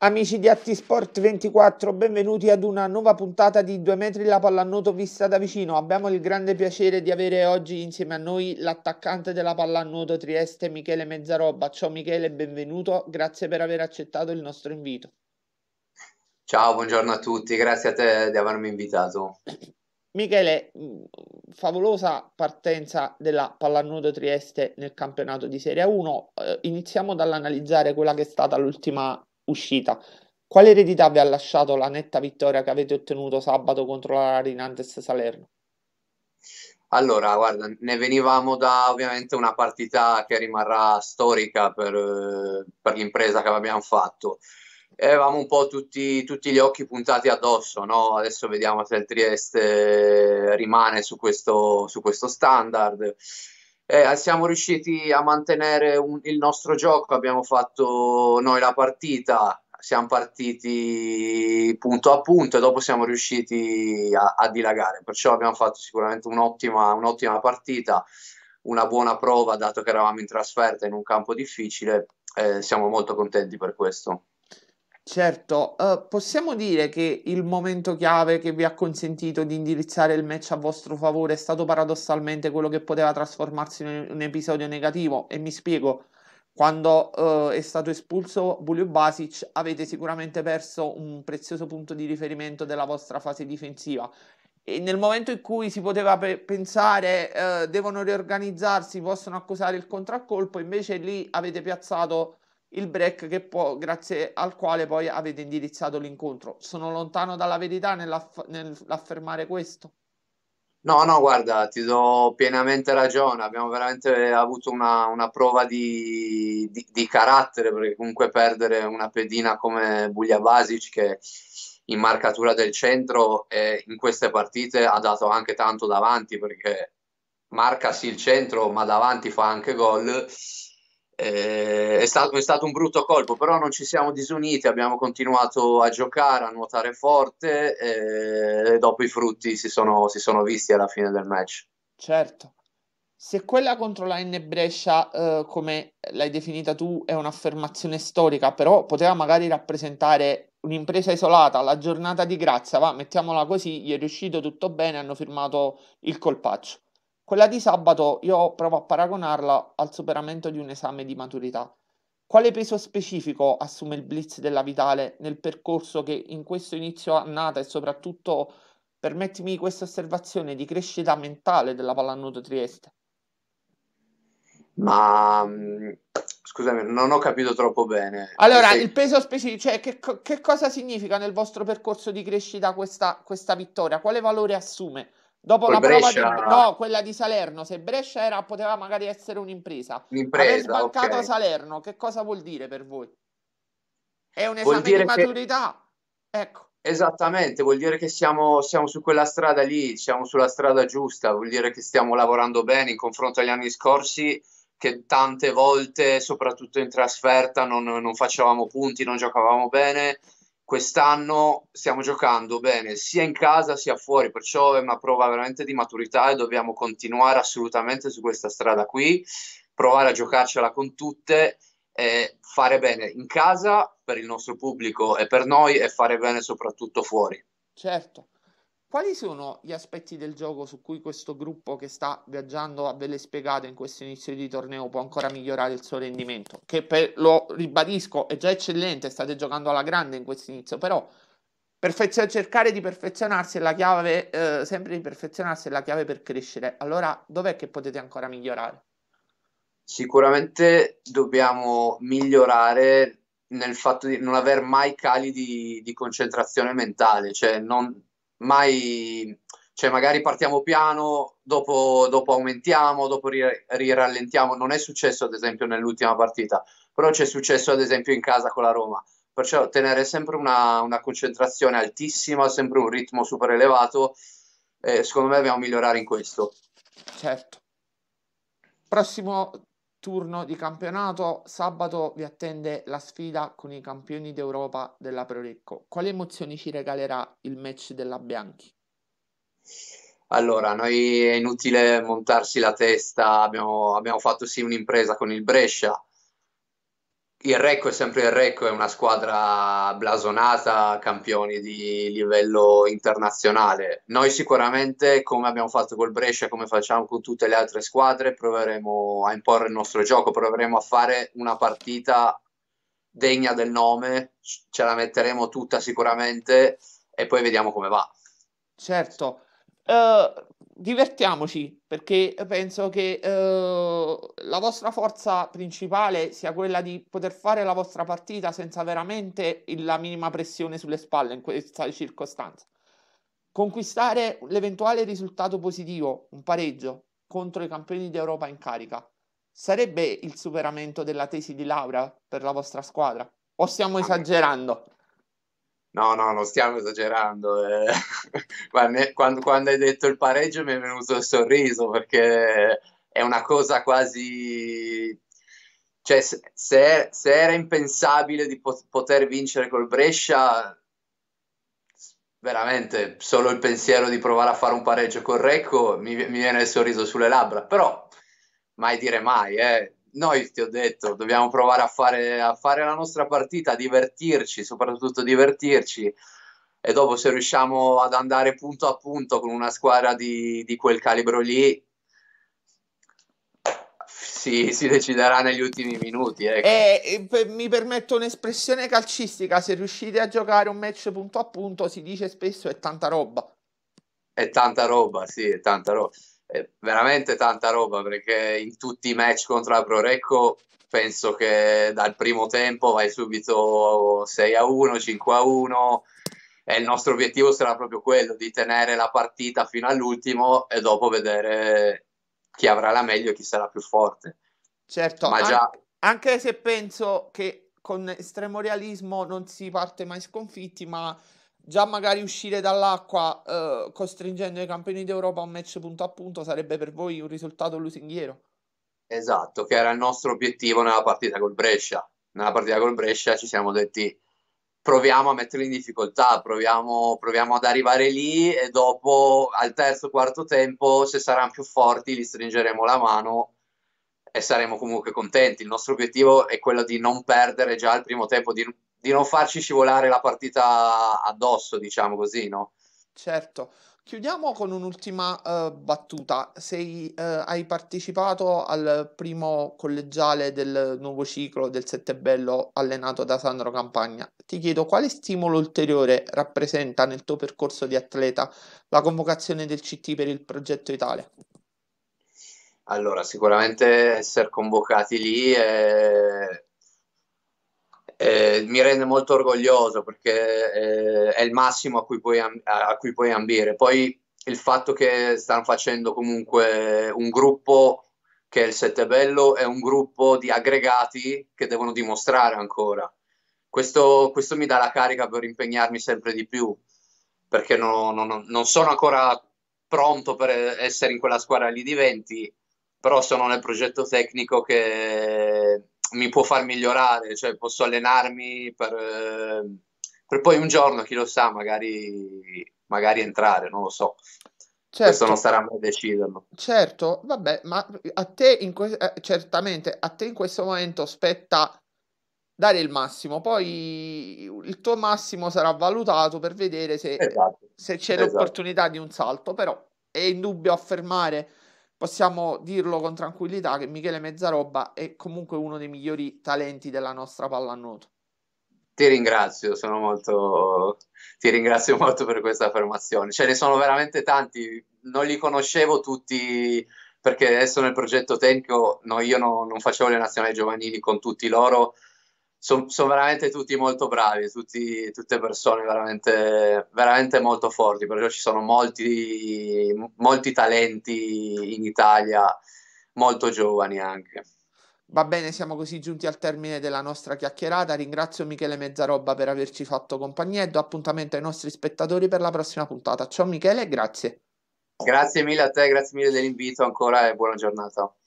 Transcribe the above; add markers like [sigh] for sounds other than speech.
Amici di Atti Sport 24, benvenuti ad una nuova puntata di 2 metri la pallanuoto vista da vicino. Abbiamo il grande piacere di avere oggi insieme a noi l'attaccante della pallanuoto Trieste Michele Mezzaroba. Ciao Michele, benvenuto, grazie per aver accettato il nostro invito. Ciao, buongiorno a tutti, grazie a te di avermi invitato. Michele, favolosa partenza della Pallanuoto Trieste nel campionato di Serie 1. Eh, iniziamo dall'analizzare quella che è stata l'ultima uscita. Quale eredità vi ha lasciato la netta vittoria che avete ottenuto sabato contro la Larinantes Salerno? Allora, guarda, ne venivamo da ovviamente una partita che rimarrà storica per, eh, per l'impresa che abbiamo fatto. E avevamo un po' tutti, tutti, gli occhi puntati addosso, no? Adesso vediamo se il Trieste rimane su questo, su questo standard eh, siamo riusciti a mantenere un, il nostro gioco, abbiamo fatto noi la partita, siamo partiti punto a punto e dopo siamo riusciti a, a dilagare, perciò abbiamo fatto sicuramente un'ottima, un'ottima, partita, una buona prova dato che eravamo in trasferta in un campo difficile, eh, siamo molto contenti per questo. Certo, eh, possiamo dire che il momento chiave che vi ha consentito di indirizzare il match a vostro favore è stato paradossalmente quello che poteva trasformarsi in un episodio negativo e mi spiego, quando eh, è stato espulso Bulio Basic avete sicuramente perso un prezioso punto di riferimento della vostra fase difensiva e nel momento in cui si poteva pe- pensare eh, devono riorganizzarsi, possono accusare il contraccolpo, invece lì avete piazzato il break può, grazie al quale poi avete indirizzato l'incontro. Sono lontano dalla verità nell'aff- nell'affermare questo? No, no, guarda, ti do pienamente ragione. Abbiamo veramente avuto una, una prova di, di, di, carattere, perché comunque perdere una pedina come Buglia Basic, che in marcatura del centro e in queste partite ha dato anche tanto davanti, perché marca sì il centro, ma davanti fa anche gol eh, è, stato, è, stato, un brutto colpo, però non ci siamo disuniti, abbiamo continuato a giocare, a nuotare forte eh, e dopo i frutti si sono, si sono, visti alla fine del match. Certo. Se quella contro la N Brescia, eh, come l'hai definita tu, è un'affermazione storica, però poteva magari rappresentare un'impresa isolata, la giornata di grazia, va, mettiamola così, gli è riuscito tutto bene, hanno firmato il colpaccio quella di sabato io provo a paragonarla al superamento di un esame di maturità. Quale peso specifico assume il blitz della Vitale nel percorso che in questo inizio annata e soprattutto, permettimi questa osservazione, di crescita mentale della pallanuto Trieste? Ma mm, scusami, non ho capito troppo bene. Allora, sei... il peso specifico, cioè che, che, cosa significa nel vostro percorso di crescita questa, questa vittoria? Quale valore assume? Dopo la Brescia... prova di, no, quella di Salerno, se Brescia era, poteva magari essere un'impresa. Un'impresa. Aver sbancato okay. Salerno, che cosa vuol dire per voi? È un esame di maturità. Che... Ecco. Esattamente, vuol dire che siamo, siamo, su quella strada lì, siamo sulla strada giusta, vuol dire che stiamo lavorando bene in confronto agli anni scorsi, che tante volte, soprattutto in trasferta, non, non facevamo punti, non giocavamo bene quest'anno stiamo giocando bene sia in casa sia fuori, perciò è una prova veramente di maturità e dobbiamo continuare assolutamente su questa strada qui, provare a giocarcela con tutte e fare bene in casa per il nostro pubblico e per noi e fare bene soprattutto fuori. Certo. Quali sono gli aspetti del gioco su cui questo gruppo che sta viaggiando a vele spiegate in questo inizio di torneo può ancora migliorare il suo rendimento? Che per, lo ribadisco, è già eccellente, state giocando alla grande in questo inizio, però perfezio- cercare di perfezionarsi è la chiave, eh, sempre di perfezionarsi è la chiave per crescere. Allora, dov'è che potete ancora migliorare? Sicuramente dobbiamo migliorare nel fatto di non aver mai cali di, di concentrazione mentale, cioè non, mai, cioè magari partiamo piano, dopo, dopo aumentiamo, dopo rirallentiamo. Non è successo ad esempio nell'ultima partita, però c'è successo ad esempio in casa con la Roma. Perciò tenere sempre una, una concentrazione altissima, sempre un ritmo super elevato, eh, secondo me dobbiamo migliorare in questo. Certo. Prossimo turno di campionato. Sabato vi attende la sfida con i campioni d'Europa della Prorecco. Quali emozioni ci regalerà il match della Bianchi? Allora, noi è inutile montarsi la testa, abbiamo, abbiamo fatto sì un'impresa con il Brescia, il Recco è sempre il Recco, è una squadra blasonata, campioni di livello internazionale. Noi sicuramente, come abbiamo fatto col Brescia, come facciamo con tutte le altre squadre, proveremo a imporre il nostro gioco, proveremo a fare una partita degna del nome, ce la metteremo tutta sicuramente e poi vediamo come va. Certo. Uh, divertiamoci perché penso che eh, la vostra forza principale sia quella di poter fare la vostra partita senza veramente la minima pressione sulle spalle in questa circostanza. Conquistare l'eventuale risultato positivo, un pareggio contro i campioni d'Europa in carica, sarebbe il superamento della tesi di laurea per la vostra squadra? O stiamo esagerando? No, no, non stiamo esagerando. Eh. [laughs] quando, quando, hai detto il pareggio mi è venuto il sorriso perché è una cosa quasi... Cioè, se, se, era impensabile di poter vincere col Brescia, veramente solo il pensiero di provare a fare un pareggio con Recco mi, mi viene il sorriso sulle labbra. Però mai dire mai, eh noi ti ho detto, dobbiamo provare a fare, a fare la nostra partita, a divertirci, soprattutto divertirci. E dopo, se riusciamo ad andare punto a punto con una squadra di, di quel calibro lì, si, si, deciderà negli ultimi minuti. Ecco. E, e, mi permetto un'espressione calcistica: se riuscite a giocare un match punto a punto, si dice spesso è tanta roba. È tanta roba, sì, è tanta roba veramente tanta roba perché in tutti i match contro la Prorecco penso che dal primo tempo vai subito 6 a 1, 5 a 1 e il nostro obiettivo sarà proprio quello di tenere la partita fino all'ultimo e dopo vedere chi avrà la meglio e chi sarà più forte. Certo, Ma già... anche se penso che con estremo realismo non si parte mai sconfitti, ma già magari uscire dall'acqua eh, costringendo i campioni d'Europa a un match punto a punto sarebbe per voi un risultato lusinghiero. Esatto, che era il nostro obiettivo nella partita col Brescia. Nella partita col Brescia ci siamo detti proviamo a metterli in difficoltà, proviamo, proviamo ad arrivare lì e dopo al terzo, quarto tempo se saranno più forti li stringeremo la mano e saremo comunque contenti. Il nostro obiettivo è quello di non perdere già al primo tempo, di di non farci scivolare la partita addosso, diciamo così, no? Certo. Chiudiamo con un'ultima uh, battuta. Sei, uh, hai partecipato al primo collegiale del nuovo ciclo del Bello allenato da Sandro Campagna. Ti chiedo quale stimolo ulteriore rappresenta nel tuo percorso di atleta la convocazione del CT per il progetto Italia? Allora, sicuramente essere convocati lì è eh, mi rende molto orgoglioso perché eh, è il massimo a cui, puoi, a, a cui puoi ambire. Poi il fatto che stanno facendo comunque un gruppo che è il Sette Bello, è un gruppo di aggregati che devono dimostrare ancora. Questo, questo mi dà la carica per impegnarmi sempre di più, perché non, non, non sono ancora pronto per essere in quella squadra lì di 20, però sono nel progetto tecnico che mi può far migliorare, cioè posso allenarmi per, eh, per poi un giorno, chi lo sa, magari, magari entrare, non lo so. Certo. Questo non sarà mai deciderlo. Certo, vabbè, ma a te in que- eh, certamente a te in questo momento spetta dare il massimo, poi il tuo massimo sarà valutato per vedere se, esatto. se c'è esatto. l'opportunità di un salto, però è indubbio affermare possiamo dirlo con tranquillità che Michele Mezzaroba è comunque uno dei migliori talenti della nostra pallanuoto. Ti ringrazio, sono molto, ti ringrazio [laughs] molto per questa affermazione. Ce ne sono veramente tanti, non li conoscevo tutti perché adesso nel progetto tecnico no, io no, non facevo le nazionali giovanili con tutti loro, sono son veramente tutti molto bravi, tutti, tutte persone veramente, veramente molto forti, perché ci sono molti, molti talenti in Italia, molto giovani anche. Va bene, siamo così giunti al termine della nostra chiacchierata. Ringrazio Michele Mezzarobba per averci fatto compagnia e do appuntamento ai nostri spettatori per la prossima puntata. Ciao Michele, grazie. Grazie mille a te, grazie mille dell'invito ancora e buona giornata.